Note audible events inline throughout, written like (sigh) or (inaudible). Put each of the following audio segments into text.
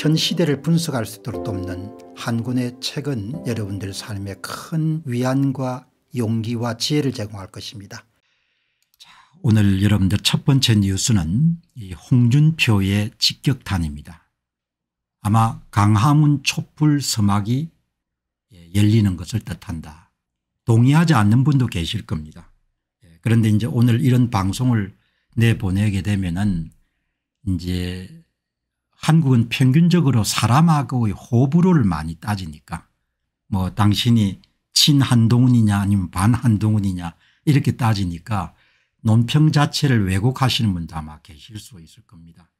현 시대를 분석할 수 있도록 돕는 한군의 책은 여러분들 삶에 큰 위안과 용기와 지혜를 제공할 것입니다. 오늘 여러분들 첫 번째 뉴스는 이 홍준표의 직격탄입니다. 아마 강화문 촛불 서막이 예, 열리는 것을 뜻한다. 동의하지 않는 분도 계실 겁니다. 예, 그런데 이제 오늘 이런 방송을 내보내게 되면은 이제 한국은 평균적으로 사람하고의 호불호를 많이 따지니까 뭐 당신이 친한동훈이냐 아니면 반한동훈이냐 이렇게 따지니까 논평 자체를 왜곡하시는 분도 아마 계실 수 있을 겁니다.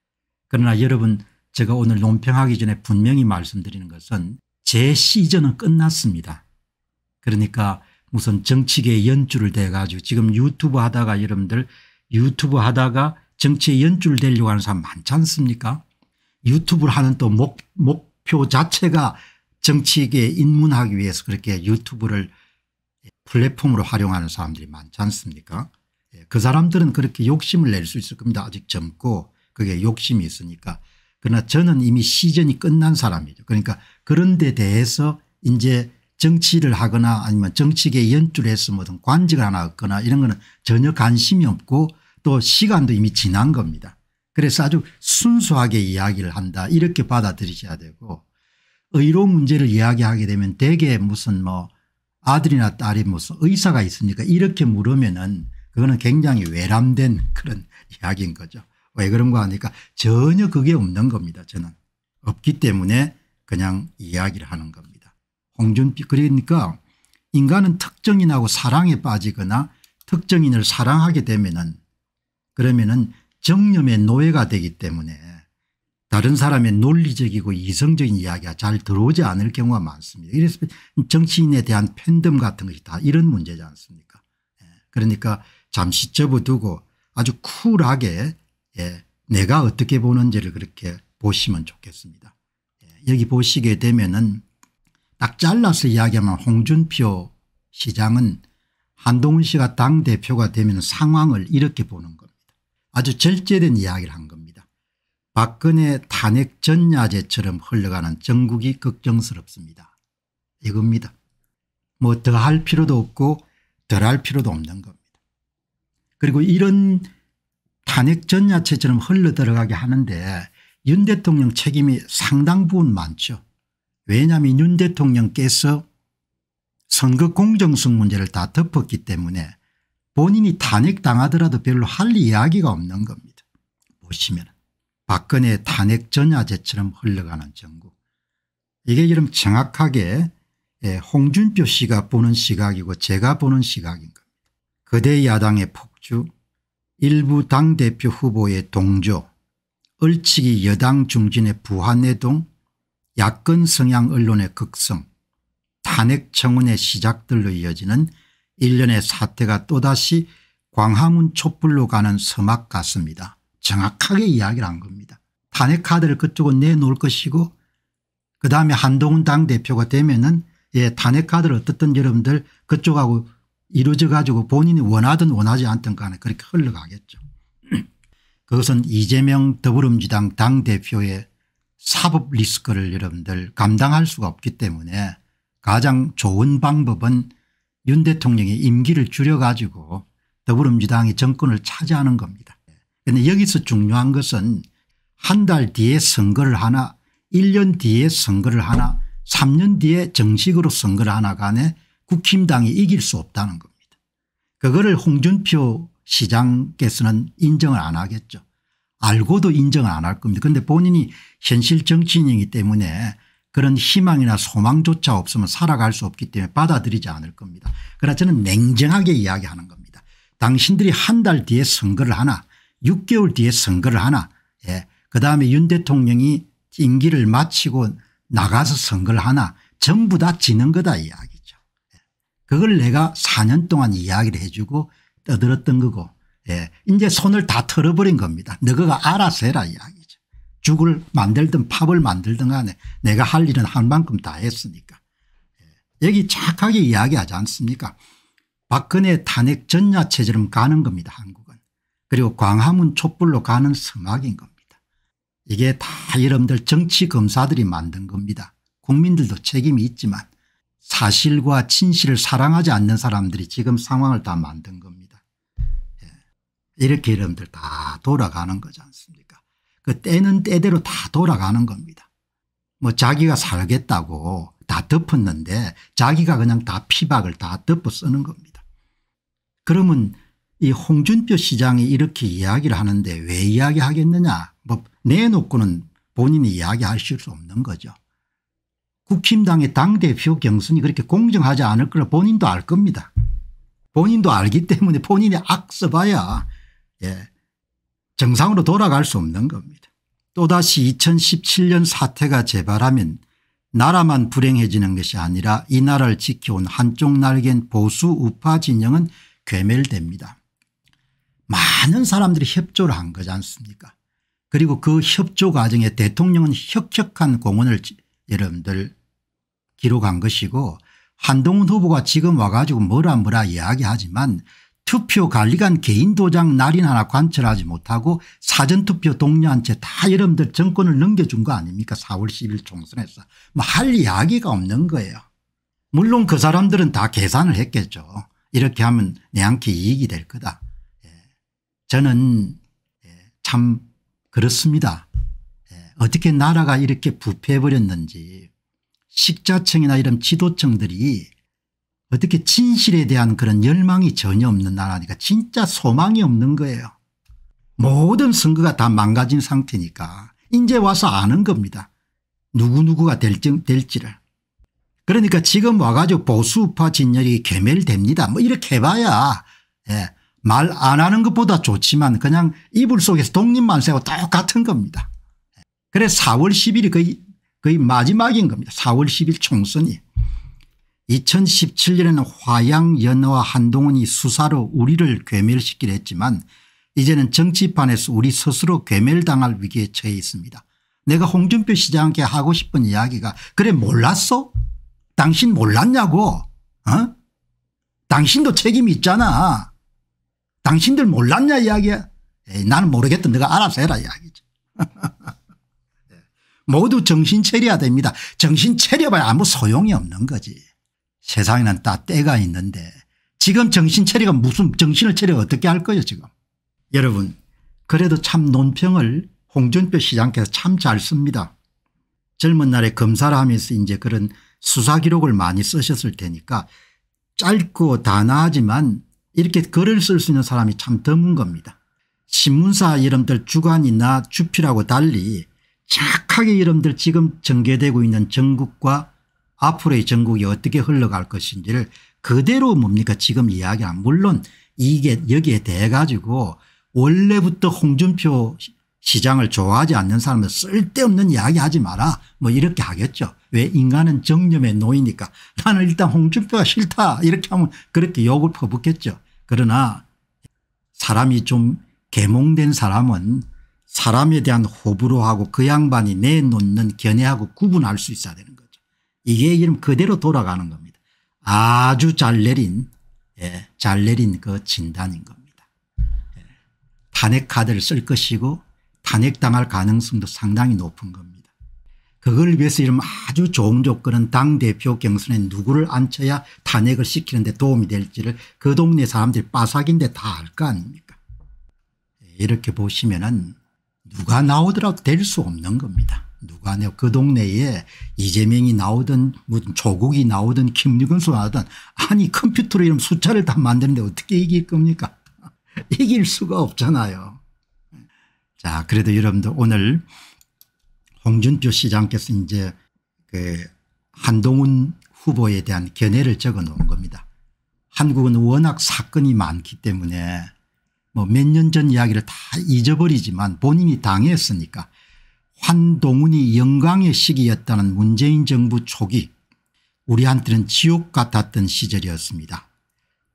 그러나 여러분 제가 오늘 논평하기 전에 분명히 말씀드리는 것은 제 시즌은 끝났습니다. 그러니까 무슨 정치계 연줄을 대가지고 지금 유튜브 하다가 여러분들 유튜브 하다가 정치에 연줄되려고 하는 사람 많지 않습니까 유튜브를 하는 또 목, 목표 자체가 정치계에 입문하기 위해서 그렇게 유튜브를 플랫폼으로 활용하는 사람들이 많지 않습니까 예, 그 사람들은 그렇게 욕심을 낼 수 있을 겁니다. 아직 젊고 그게 욕심이 있으니까. 그러나 저는 이미 시즌이 끝난 사람이죠. 그러니까 그런 데 대해서 이제 정치를 하거나 아니면 정치계에 연주를 해서 뭐든 관직을 하나 얻거나 이런 거는 전혀 관심이 없고 또 시간도 이미 지난 겁니다. 그래서 아주 순수하게 이야기를 한다 이렇게 받아들이셔야 되고 의료 문제를 이야기하게 되면 대개 무슨 뭐 아들이나 딸이 무슨 의사가 있습니까 이렇게 물으면은 그거는 굉장히 외람된 그런 (laughs) 이야기인 거죠. 왜 그런가 하니까 전혀 그게 없는 겁니다. 저는 없기 때문에 그냥 이야기를 하는 겁니다. 홍준표 그러니까 인간은 특정인하고 사랑에 빠지거나 특정인을 사랑하게 되면은 그러면은 정념의 노예가 되기 때문에 다른 사람의 논리적이고 이성적인 이야기가 잘 들어오지 않을 경우가 많습니다. 이래서 정치인에 대한 팬덤 같은 것이 다 이런 문제지 않습니까 예. 그러니까 잠시 접어두고 아주 쿨하게 예, 내가 어떻게 보는지를 그렇게 보시면 좋겠습니다. 예, 여기 보시게 되면은 딱 잘라서 이야기하면 홍준표 시장은 한동훈 씨가 당대표가 되면 상황을 이렇게 보는 겁니다. 아주 절제된 이야기를 한 겁니다. 박근혜 탄핵 전야제처럼 흘러가는 정국이 걱정스럽습니다. 이겁니다. 뭐 더 할 필요도 없고 덜 할 필요도 없는 겁니다. 그리고 이런 탄핵 전야체처럼 흘러들어가게 하는데 윤 대통령 책임이 상당 부분 많죠. 왜냐하면 윤 대통령께서 선거 공정성 문제를 다 덮었기 때문에 본인이 탄핵당하더라도 별로 할 이야기가 없는 겁니다. 보시면 박근혜 탄핵 전야제처럼 흘러가는 전국. 이게 이름 정확하게 예, 홍준표 씨가 보는 시각이고 제가 보는 시각인 겁니다. 거대 야당의 폭주 일부 당대표 후보의 동조 얼치기 여당 중진의 부한내동 야권 성향 언론의 극성 탄핵 청원의 시작들로 이어지는 일련의 사태가 또다시 광화문 촛불로 가는 서막 같습니다. 정확하게 이야기를 한 겁니다. 탄핵 카드를 그쪽은 내놓을 것이고 그다음에 한동훈 당대표가 되면은 예 탄핵 카드를 어떻든 여러분들 그쪽하고 이루어져 가지고 본인이 원하든 원하지 않든 간에 그렇게 흘러가겠죠. (clears throat) 그것은 이재명 더불어민주당 당대표의 사법 리스크를 여러분들 감당할 수가 없기 때문에 가장 좋은 방법은 윤 대통령의 임기를 줄여가지고 더불어민주당이 정권을 차지하는 겁니다. 그런데 여기서 중요한 것은 한 달 뒤에 선거를 하나 1년 뒤에 선거를 하나 3년 뒤에 정식으로 선거를 하나 간에 국힘당이 이길 수 없다는 겁니다. 그거를 홍준표 시장께서는 인정을 안 하겠죠. 알고도 인정을 안 할 겁니다. 그런데 본인이 현실 정치인이기 때문에 그런 희망이나 소망조차 없으면 살아갈 수 없기 때문에 받아들이지 않을 겁니다. 그러나 저는 냉정하게 이야기하는 겁니다. 당신들이 한 달 뒤에 선거를 하나 6개월 뒤에 선거를 하나 예. 그다음에 윤 대통령이 임기를 마치고 나가서 선거를 하나 전부 다 지는 거다 이야기죠. 예. 그걸 내가 4년 동안 이야기를 해주고 떠들었던 거고 예. 이제 손을 다 털어버린 겁니다. 너가 알아서 해라 이야기죠. 죽을 만들든 팝을 만들든 간에 내가 할 일은 한 만큼 다 했으니까. 예. 여기 착하게 이야기하지 않습니까 박근혜 탄핵 전야체처럼 가는 겁니다 한국은. 그리고 광화문 촛불로 가는 서막인 겁니다. 이게 다 여러분들 정치 검사들이 만든 겁니다. 국민들도 책임이 있지만 사실과 진실을 사랑하지 않는 사람들이 지금 상황을 다 만든 겁니다. 예. 이렇게 여러분들 다 돌아가는 거지 않습니까 그 때는 때대로 다 돌아가는 겁니다. 뭐 자기가 살겠다고 다 덮었는데 자기가 그냥 다 피박을 다 덮어 쓰는 겁니다. 그러면 이 홍준표 시장이 이렇게 이야기를 하는데 왜 이야기하겠느냐 뭐 내놓고는 본인이 이야기하실 수 없는 거죠. 국힘당의 당대표 경선이 그렇게 공정하지 않을 걸 본인도 알 겁니다. 본인도 알기 때문에 본인이 악써봐야 예. 정상으로 돌아갈 수 없는 겁니다. 또다시 2017년 사태가 재발하면 나라만 불행해지는 것이 아니라 이 나라를 지켜온 한쪽 날개인 보수 우파 진영은 괴멸됩니다. 많은 사람들이 협조를 한 거지 않습니까 그리고 그 협조 과정에 대통령은 혁혁한 공헌을 여러분들 기록한 것이고 한동훈 후보가 지금 와가지고 뭐라 뭐라 이야기하지만 투표 관리관 개인 도장 날인 하나 관철하지 못하고 사전투표 동료한 채 다 여러분들 정권을 넘겨준 거 아닙니까 4월 10일 총선에서 뭐 할 이야기가 없는 거예요. 물론 그 사람들은 다 계산을 했겠죠. 이렇게 하면 내한테 이익이 될 거다. 예. 저는 예. 참 그렇습니다. 예. 어떻게 나라가 이렇게 부패해버렸는지 식자청이나 이런 지도청들이 어떻게 진실에 대한 그런 열망이 전혀 없는 나라니까 진짜 소망이 없는 거예요. 모든 선거가 다 망가진 상태니까 이제 와서 아는 겁니다. 누구누구가 될지, 될지를. 그러니까 지금 와가지고 보수파 진열이 개멸됩니다. 뭐 이렇게 해봐야 예. 말안 하는 것보다 좋지만 그냥 이불 속에서 독립만세고 똑같은 겁니다. 그래 4월 10일이 거의, 거의 마지막인 겁니다. 4월 10일 총선이. 2017년에는 화양연어와 한동훈이 수사로 우리를 괴멸시키려 했지만 이제는 정치판에서 우리 스스로 괴멸당할 위기에 처해 있습니다. 내가 홍준표 시장께 하고 싶은 이야기가 그래 몰랐어? 당신 몰랐냐고 어? 당신도 책임이 있잖아. 당신들 몰랐냐 이야기야. 에이, 나는 모르겠다. 네가 알아서 해라 이야기죠. (laughs) 네. 모두 정신 차려야 됩니다. 정신 차려봐야 아무 소용이 없는 거지. 세상에는 다 때가 있는데 지금 정신 체리가 무슨 정신을 차려 어떻게 할 거예요 지금. 여러분 그래도 참 논평을 홍준표 시장께서 참 잘 씁니다. 젊은 날에 검사를 하면서 이제 그런 수사 기록을 많이 쓰셨을 테니까 짧고 단아하지만 이렇게 글을 쓸 수 있는 사람이 참 드문 겁니다. 신문사 이름들 주간이나 주필하고 달리 정확하게 이름들 지금 전개되고 있는 전국과 앞으로의 전국이 어떻게 흘러갈 것인지를 그대로 뭡니까 지금 이야기한 물론 이게 여기에 대해 가지고 원래부터 홍준표 시장을 좋아하지 않는 사람은 쓸데없는 이야기 하지 마라 뭐 이렇게 하겠죠. 왜 인간은 정념의 노이니까 나는 일단 홍준표가 싫다 이렇게 하면 그렇게 욕을 퍼붓겠죠. 그러나 사람이 좀 개몽된 사람은 사람에 대한 호불호하고 그 양반이 내놓는 견해하고 구분할 수 있어야 되는 거예 이게 이름 그대로 돌아가는 겁니다. 아주 잘 내린 예, 잘 내린 그 진단인 겁니다. 예, 탄핵 카드를 쓸 것이고 탄핵당할 가능성도 상당히 높은 겁니다. 그걸 위해서 이런 아주 좋은 조건은 당대표 경선에 누구를 앉혀야 탄핵을 시키는데 도움이 될지를 그 동네 사람들이 빠삭인데 다 알 거 아닙니까 예, 이렇게 보시면 은 누가 나오더라도 될 수 없는 겁니다. 누가 아니요 그 동네에 이재명이 나오든 무슨 조국이 나오든 김유근수 나오든 아니 컴퓨터로 이런 숫자를 다 만드는데 어떻게 이길 겁니까 (laughs) 이길 수가 없잖아요. 자 그래도 여러분들 오늘 홍준표 시장께서 이제 그 한동훈 후보에 대한 견해를 적어 놓은 겁니다. 한국은 워낙 사건이 많기 때문에 뭐 몇 년 전 이야기를 다 잊어버리지만 본인이 당했으니까 환동운이 영광의 시기였다는 문재인 정부 초기 우리한테는 지옥 같았던 시절이었습니다.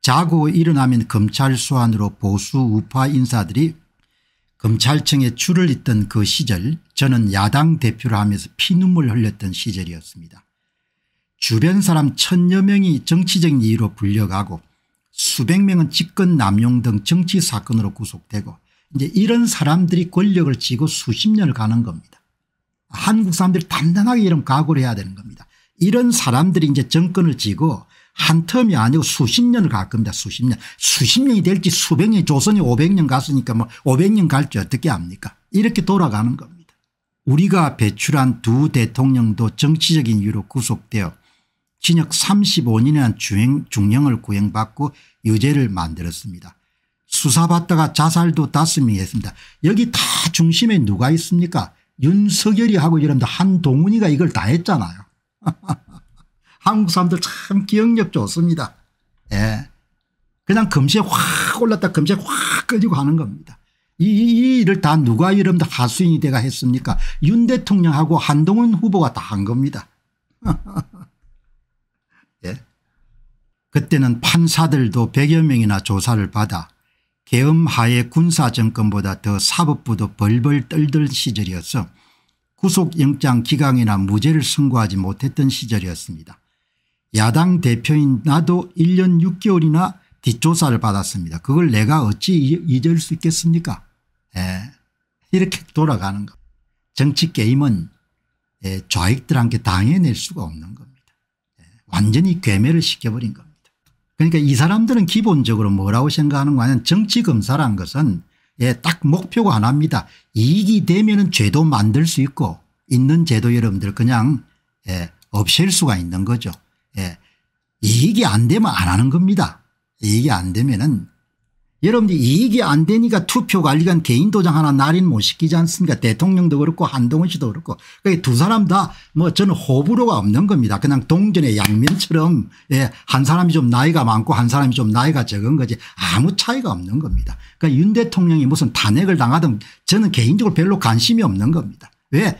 자고 일어나면 검찰 수환으로 보수 우파 인사들이 검찰청에 줄을 잇던 그 시절 저는 야당 대표를 하면서 피눈물 흘렸던 시절이었습니다. 주변 사람 천여 명이 정치적 이유로 불려가고 수백 명은 직권 남용 등 정치 사건으로 구속되고 이제 이런 사람들이 권력을 쥐고 수십 년을 가는 겁니다. 한국 사람들이 단단하게 이런 각오를 해야 되는 겁니다. 이런 사람들이 이제 정권을 쥐고 한 텀이 아니고 수십 년을 갈 겁니다. 수십 년. 수십 년이 될지 수백 년 조선이 500년 갔으니까 뭐 500년 갈지 어떻게 합니까 이렇게 돌아가는 겁니다. 우리가 배출한 두 대통령도 정치적인 이유로 구속되어 징역 35년이나 중형, 중형을 구형받고 유죄를 만들었습니다. 수사받다가 자살도 다섯 니 했습니다. 여기 다 중심에 누가 있습니까 윤석열이 하고 이러면 한동훈이가 이걸 다 했잖아요. (laughs) 한국 사람들 참 기억력 좋습니다. 예. 그냥 금세 확 올랐다 금세 확 꺼지고 하는 겁니다. 이, 이 일을 다 누가 이러면 하수인이 대가 했습니까 윤 대통령하고 한동훈 후보가 다 한 겁니다. (laughs) 예. 그때는 판사들도 100여 명이나 조사를 받아 계엄하의 군사정권보다 더 사법부도 벌벌 떨던 시절이어서 구속영장 기각이나 무죄를 선고하지 못했던 시절이었습니다. 야당 대표인 나도 1년 6개월이나 뒷조사를 받았습니다. 그걸 내가 어찌 잊을 수 있겠습니까 에. 예, 이렇게 돌아가는 거니다 정치 게임은 에, 예, 좌익들한테 당해낼 수가 없는 겁니다. 에. 예, 완전히 괴멸을 시켜버린 거. 니다 그러니까 이 사람들은 기본적으로 뭐라고 생각하는 거냐면 정치검사란 것은 예, 딱 목표가 하나입니다. 이익이 되면은 죄도 만들 수 있고 있는 제도 여러분들 그냥 예, 없앨 수가 있는 거죠. 예, 이익이 안 되면 안 하는 겁니다. 이익이 안 되면은 여러분들 이익이 안 되니까 투표 관리관 개인 도장 하나 날인 못 시키지 않습니까 대통령도 그렇고 한동훈 씨도 그렇고 그러니까 두 사람 다 뭐 저는 호불호가 없는 겁니다. 그냥 동전의 양면처럼 예, 한 사람이 좀 나이가 많고 한 사람이 좀 나이가 적은 거지 아무 차이가 없는 겁니다. 그러니까 윤 대통령이 무슨 탄핵을 당하든 저는 개인적으로 별로 관심이 없는 겁니다. 왜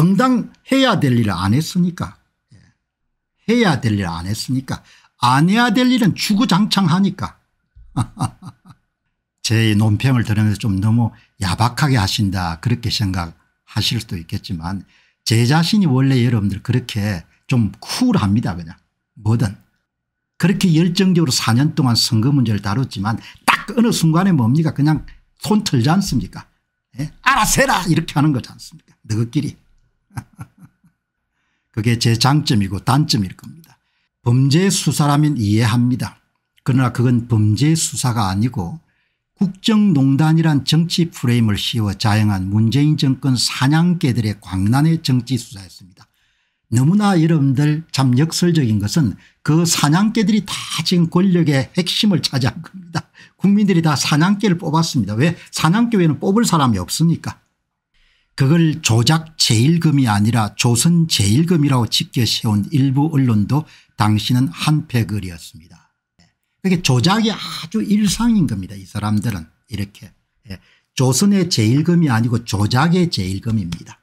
응당해야 될 일을 안 했으니까 예. 해야 될 일을 안 했으니까 안 해야 될 일은 주구장창 하니까 (laughs) 제 논평을 들으면서 좀 너무 야박하게 하신다 그렇게 생각하실 수도 있겠지만 제 자신이 원래 여러분들 그렇게 좀 쿨합니다 그냥 뭐든 그렇게 열정적으로 4년 동안 선거 문제를 다뤘지만 딱 어느 순간에 뭡니까 그냥 손 틀지 않습니까 예? 알아서 해라 이렇게 하는 거지 않습니까 너희끼리 (laughs) 그게 제 장점이고 단점일 겁니다. 범죄 수사라면 이해합니다. 그러나 그건 범죄 수사가 아니고 국정농단이란 정치 프레임을 씌워 자행한 문재인 정권 사냥개들의 광란의 정치 수사였습니다. 너무나 여러분들 참 역설적인 것은 그 사냥개들이 다 지금 권력의 핵심을 차지한 겁니다. 국민들이 다 사냥개를 뽑았습니다. 왜 사냥개 외에는 뽑을 사람이 없습니까 그걸 조작 제일금이 아니라 조선 제일금이라고 지켜 세운 일부 언론도 당시는 한패글이었습니다. 그게 조작이 아주 일상인 겁니다. 이 사람들은 이렇게 예. 조선의 제일금이 아니고 조작의 제일금입니다.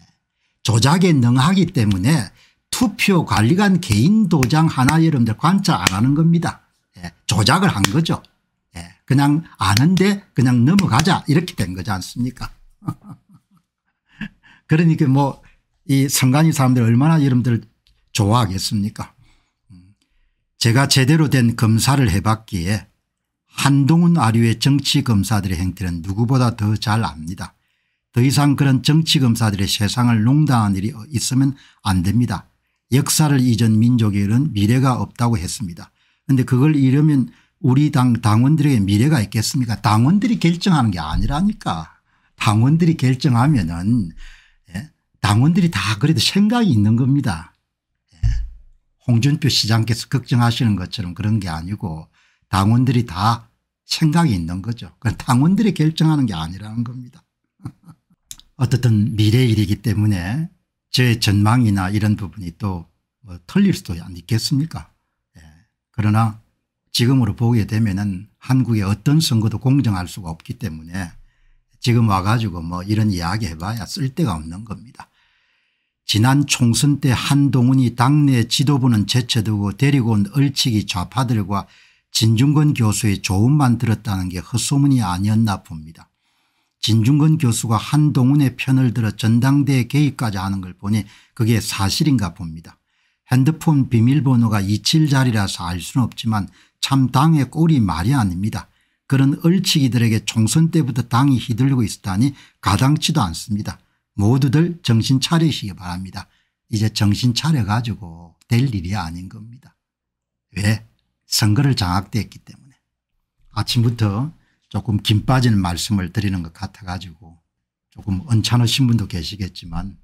예. 조작에 능하기 때문에 투표 관리관 개인 도장 하나 여러분들 관찰 안 하는 겁니다. 예. 조작을 한 거죠. 예. 그냥 아는데 그냥 넘어가자 이렇게 된 거지 않습니까 (laughs) 그러니까 뭐이 성관이 사람들 얼마나 여러분들 좋아하겠습니까 제가 제대로 된 검사를 해봤기에 한동훈 아류의 정치검사들의 행태는 누구보다 더 잘 압니다. 더 이상 그런 정치검사들의 세상을 농단한 일이 있으면 안 됩니다. 역사를 잊은 민족에는 미래가 없다고 했습니다. 그런데 그걸 잃으면 우리 당 당원들에게 미래가 있겠습니까 당원들이 결정하는 게 아니라니까 당원들이 결정하면 은 예, 당원들이 다 그래도 생각이 있는 겁니다. 홍준표 시장께서 걱정하시는 것처럼 그런 게 아니고 당원들이 다 생각이 있는 거죠. 당원들이 결정하는 게 아니라는 겁니다. (laughs) 어떻든 미래일이기 때문에 제 전망이나 이런 부분이 또뭐 틀릴 수도 있겠습니까 예. 그러나 지금으로 보게 되면 은 한국의 어떤 선거도 공정할 수가 없기 때문에 지금 와가지고 뭐 이런 이야기 해봐야 쓸데가 없는 겁니다. 지난 총선 때 한동훈이 당내 지도부는 제쳐두고 데리고 온 얼치기 좌파들과 진중권 교수의 조언만 들었다는 게 헛소문이 아니었나 봅니다. 진중권 교수가 한동훈의 편을 들어 전당대회 개입까지 하는 걸 보니 그게 사실인가 봅니다. 핸드폰 비밀번호가 27자리라서 알 수는 없지만 참 당의 꼴이 말이 아닙니다. 그런 얼치기들에게 총선 때부터 당이 휘둘리고 있었다니 가당치도 않습니다. 모두들 정신 차리시기 바랍니다. 이제 정신 차려가지고 될 일이 아닌 겁니다. 왜? 선거를 장악됐기 때문에. 아침부터 조금 김 빠지는 말씀을 드리는 것 같아가지고 조금 언짢으신 분도 계시겠지만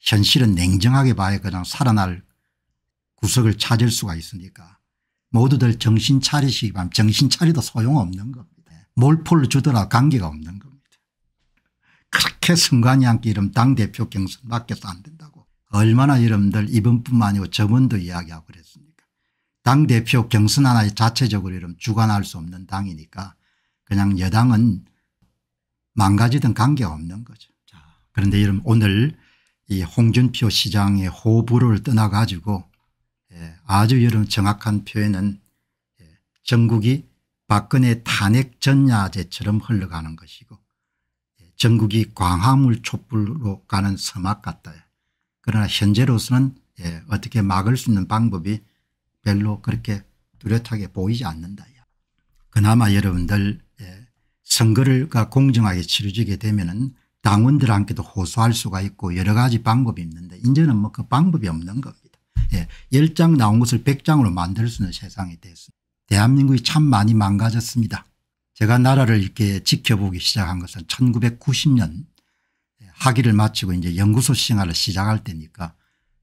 현실은 냉정하게 봐야 그냥 살아날 구석을 찾을 수가 있으니까 모두들 정신 차리시기 바랍니다. 정신 차리도 소용없는 겁니다. 몰포를 주더라 관계가 없는 겁니다. 그렇게 선관이 한게 이름 당대표 경선 밖에서안 된다고 얼마나 여러분들 이번뿐만 아니고 저번도 이야기하고 그랬습니까 당대표 경선 하나 자체적으로 이름 주관할 수 없는 당이니까 그냥 여당은 망가지든 관계없는 거죠. 자, 그런데 이런 오늘 이 홍준표 시장의 호불호를 떠나가지고 예, 아주 이런 정확한 표현은 예, 전국이 박근혜 탄핵 전야제처럼 흘러가는 것이고 전국이 광화물 촛불로 가는 서막 같다. 그러나 현재로서는 예, 어떻게 막을 수 있는 방법이 별로 그렇게 뚜렷하게 보이지 않는다. 그나마 여러분들 예, 선거를가 공정하게 치러지게 되면 은 당원들한테도 호소할 수가 있고 여러 가지 방법이 있는데 이제는 뭐 그 방법이 없는 겁니다. 예, 10장 나온 것을 100장으로 만들 수 있는 세상이 됐습니다. 대한민국이 참 많이 망가졌습니다. 제가 나라를 이렇게 지켜보기 시작한 것은 1990년 학위를 마치고 이제 연구소 생활을 시작할 때니까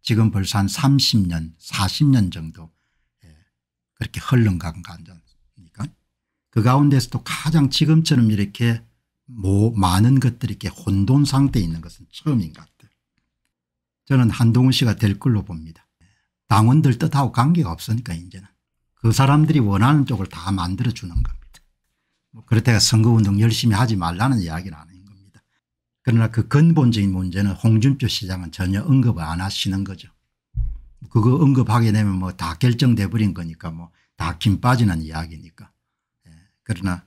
지금 벌써 한 30년 40년 정도 예, 그렇게 흘른 간간입니까 그 가운데서도 가장 지금처럼 이렇게 뭐 많은 것들이 이렇게 혼돈 상태에 있는 것은 처음인 것 같아요. 저는 한동훈 씨가 될 걸로 봅니다. 당원들 뜻하고 관계가 없으니까 이제는 그 사람들이 원하는 쪽을 다 만들어주는 겁뭐 그렇다고 선거운동 열심히 하지 말라는 이야기는 아닌 겁니다. 그러나 그 근본적인 문제는 홍준표 시장은 전혀 언급을 안 하시는 거죠. 그거 언급하게 되면 뭐 다 결정돼 버린 거니까 뭐 다 김 빠지는 이야기니까. 예. 그러나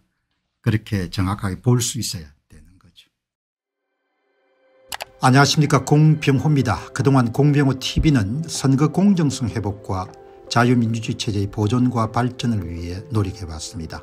그렇게 정확하게 볼 수 있어야 되는 거죠. 안녕하십니까 공병호입니다. 그동안 공병호 tv는 선거 공정성 회복과 자유민주주의 체제의 보존과 발전을 위해 노력해봤습니다.